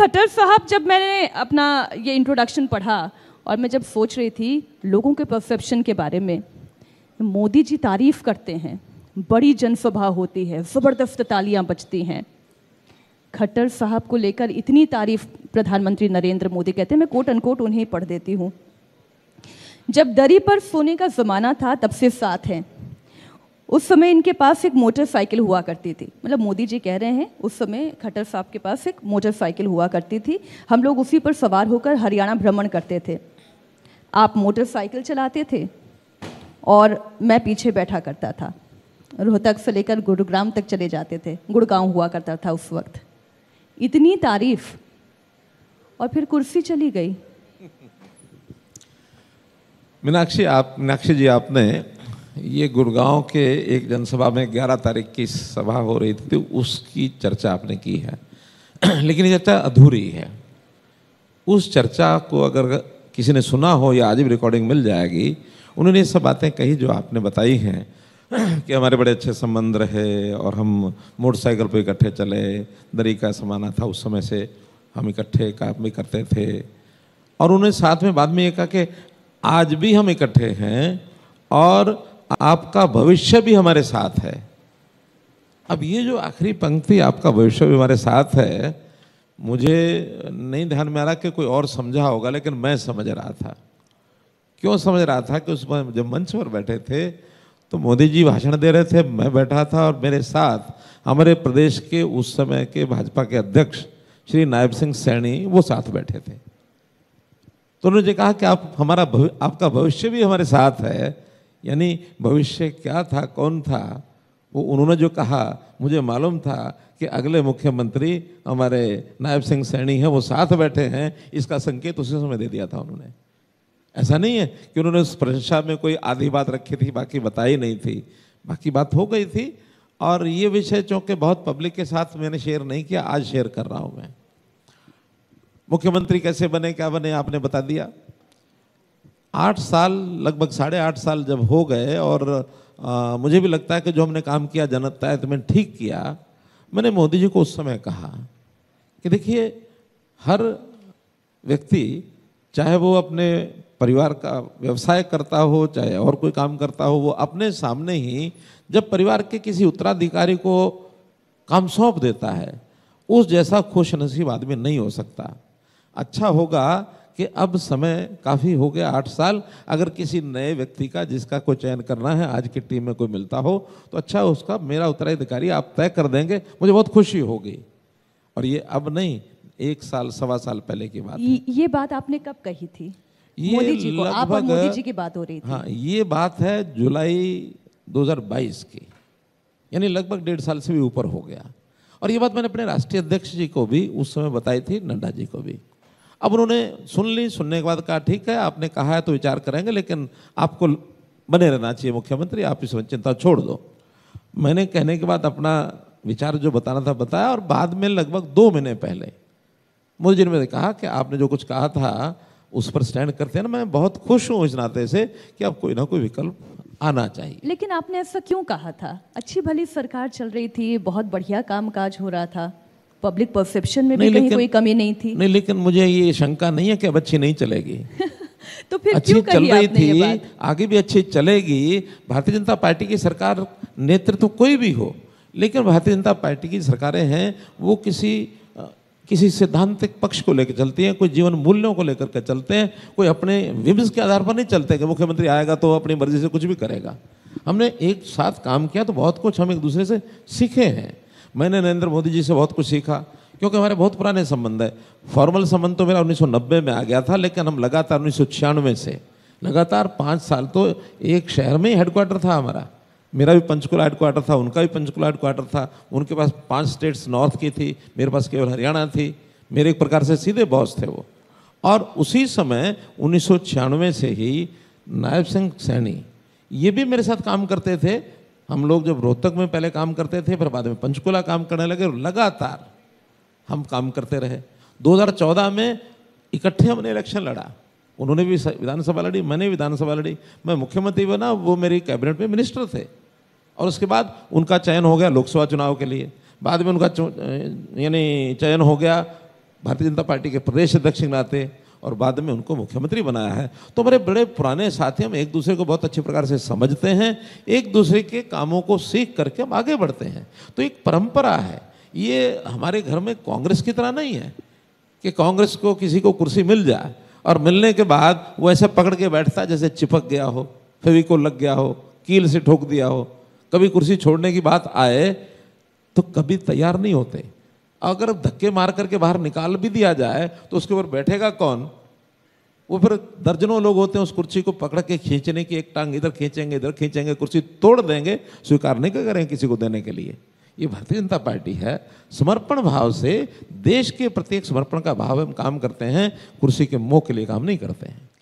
खट्टर साहब जब मैंने अपना ये इंट्रोडक्शन पढ़ा और मैं जब सोच रही थी लोगों के परसेप्शन के बारे में मोदी जी तारीफ़ करते हैं बड़ी जनसभा होती है ज़बरदस्त तालियां बजती हैं खट्टर साहब को लेकर इतनी तारीफ प्रधानमंत्री नरेंद्र मोदी कहते हैं मैं कोट अनकोट उन्हें पढ़ देती हूँ जब दरी पर सोने का ज़माना था तब से साथ हैं उस समय इनके पास एक मोटरसाइकिल हुआ करती थी मतलब मोदी जी कह रहे हैं उस समय खट्टर साहब के पास एक मोटरसाइकिल हुआ करती थी हम लोग उसी पर सवार होकर हरियाणा भ्रमण करते थे आप मोटरसाइकिल चलाते थे और मैं पीछे बैठा करता था रोहतक से लेकर गुरुग्राम तक चले जाते थे गुड़गांव हुआ करता था उस वक्त इतनी तारीफ और फिर कुर्सी चली गई मीनाक्षी आप मीनाक्षी जी आपने ये गुड़गांव के एक जनसभा में 11 तारीख की सभा हो रही थी तो उसकी चर्चा आपने की है लेकिन ये चर्चा अधूरी है उस चर्चा को अगर किसी ने सुना हो या आज भी रिकॉर्डिंग मिल जाएगी उन्होंने ये सब बातें कही जो आपने बताई हैं कि हमारे बड़े अच्छे संबंध रहे और हम मोटरसाइकिल पर इकट्ठे चले दरी का समाना था उस समय से हम इकट्ठे काम भी करते थे और उन्होंने साथ में बाद में ये कहा कि आज भी हम इकट्ठे हैं और आपका भविष्य भी हमारे साथ है अब ये जो आखिरी पंक्ति आपका भविष्य भी हमारे साथ है मुझे नहीं ध्यान में आ रहा कि कोई और समझा होगा लेकिन मैं समझ रहा था क्यों समझ रहा था कि उस जब मंच पर बैठे थे तो मोदी जी भाषण दे रहे थे मैं बैठा था और मेरे साथ हमारे प्रदेश के उस समय के भाजपा के अध्यक्ष श्री नायब सिंह सैनी वो साथ बैठे थे तो उन्होंने कहा कि आप हमारा भव, आपका भविष्य भी हमारे साथ है यानी भविष्य क्या था कौन था वो उन्होंने जो कहा मुझे मालूम था कि अगले मुख्यमंत्री हमारे नायब सिंह सैनी हैं वो साथ बैठे हैं इसका संकेत उसी समय दे दिया था उन्होंने ऐसा नहीं है कि उन्होंने उस प्रशंसा में कोई आधी बात रखी थी बाकी बताई नहीं थी बाकी बात हो गई थी और ये विषय चूँकि बहुत पब्लिक के साथ मैंने शेयर नहीं किया आज शेयर कर रहा हूँ मैं मुख्यमंत्री कैसे बने क्या बने आपने बता दिया आठ साल लगभग साढ़े आठ साल जब हो गए और आ, मुझे भी लगता है कि जो हमने काम किया जनता है तो मैंने ठीक किया मैंने मोदी जी को उस समय कहा कि देखिए हर व्यक्ति चाहे वो अपने परिवार का व्यवसाय करता हो चाहे और कोई काम करता हो वो अपने सामने ही जब परिवार के किसी उत्तराधिकारी को काम सौंप देता है उस जैसा खुश नसीब आदमी नहीं हो सकता अच्छा होगा कि अब समय काफ़ी हो गया आठ साल अगर किसी नए व्यक्ति का जिसका कोई चयन करना है आज की टीम में कोई मिलता हो तो अच्छा उसका मेरा उत्तराधिकारी आप तय कर देंगे मुझे बहुत खुशी होगी और ये अब नहीं एक साल सवा साल पहले की बात ये, ये बात आपने कब कही थी ये मोदी जी को आप और मोदी जी की बात हो रही थी हाँ ये बात है जुलाई 2022 की यानी लगभग डेढ़ साल से भी ऊपर हो गया और ये बात मैंने अपने राष्ट्रीय अध्यक्ष जी को भी उस समय बताई थी नड्डा जी को भी अब उन्होंने सुन ली सुनने के बाद कहा ठीक है आपने कहा है तो विचार करेंगे लेकिन आपको बने रहना चाहिए मुख्यमंत्री आप इस चिंता छोड़ दो मैंने कहने के बाद अपना विचार जो बताना था बताया और बाद में लगभग दो महीने पहले मुझे जिन्होंने कहा कि आपने जो कुछ कहा था उस पर स्टैंड करते हैं ना मैं बहुत खुश हूँ इस नाते से कि अब कोई ना कोई विकल्प आना चाहिए लेकिन आपने ऐसा क्यों कहा था अच्छी भली सरकार चल रही थी बहुत बढ़िया काम काज हो रहा था पब्लिक परसेप्शन में भी कहीं कोई कमी नहीं थी नहीं लेकिन मुझे ये शंका नहीं है कि अब अच्छी नहीं चलेगी तो फिर अच्छी चल रही थी आगे भी अच्छी चलेगी भारतीय जनता पार्टी की सरकार नेतृत्व तो कोई भी हो लेकिन भारतीय जनता पार्टी की सरकारें हैं वो किसी किसी सिद्धांतिक पक्ष को लेकर चलती हैं कोई जीवन मूल्यों को लेकर के चलते हैं कोई अपने विम्स के आधार पर नहीं चलते कि मुख्यमंत्री आएगा तो अपनी मर्जी से कुछ भी करेगा हमने एक साथ काम किया तो बहुत कुछ हम एक दूसरे से सीखे हैं मैंने नरेंद्र मोदी जी से बहुत कुछ सीखा क्योंकि हमारे बहुत पुराने संबंध है फॉर्मल संबंध तो मेरा 1990 में आ गया था लेकिन हम लगातार उन्नीस से लगातार पाँच साल तो एक शहर में ही हेडक्वार्टर था हमारा मेरा भी पंचकुला हेडक्वार्टर था उनका भी पंचकुला हेडक्वार्टर था उनके पास पांच स्टेट्स नॉर्थ की थी मेरे पास केवल हरियाणा थी मेरे एक प्रकार से सीधे बॉस थे वो और उसी समय उन्नीस से ही नायब सिंह सैनी ये भी मेरे साथ काम करते थे हम लोग जब रोहतक में पहले काम करते थे फिर बाद में पंचकुला काम करने लगे और लगातार हम काम करते रहे 2014 में इकट्ठे हमने इलेक्शन लड़ा उन्होंने भी विधानसभा लड़ी मैंने विधानसभा लड़ी मैं मुख्यमंत्री बना वो मेरी कैबिनेट में मिनिस्टर थे और उसके बाद उनका चयन हो गया लोकसभा चुनाव के लिए बाद में उनका यानी चयन हो गया भारतीय जनता पार्टी के प्रदेश अध्यक्ष नाते और बाद में उनको मुख्यमंत्री बनाया है तो हमारे बड़े पुराने साथी हम एक दूसरे को बहुत अच्छे प्रकार से समझते हैं एक दूसरे के कामों को सीख करके हम आगे बढ़ते हैं तो एक परंपरा है ये हमारे घर में कांग्रेस की तरह नहीं है कि कांग्रेस को किसी को कुर्सी मिल जाए और मिलने के बाद वो ऐसे पकड़ के बैठता जैसे चिपक गया हो को लग गया हो कील से ठोक दिया हो कभी कुर्सी छोड़ने की बात आए तो कभी तैयार नहीं होते अगर धक्के मार करके बाहर निकाल भी दिया जाए तो उसके ऊपर बैठेगा कौन वो फिर दर्जनों लोग होते हैं उस कुर्सी को पकड़ के खींचने की एक टांग इधर खींचेंगे इधर खींचेंगे कुर्सी तोड़ देंगे स्वीकार नहीं करें किसी को देने के लिए ये भारतीय जनता पार्टी है समर्पण भाव से देश के प्रत्येक समर्पण का भाव हम काम करते हैं कुर्सी के मोह के लिए काम नहीं करते हैं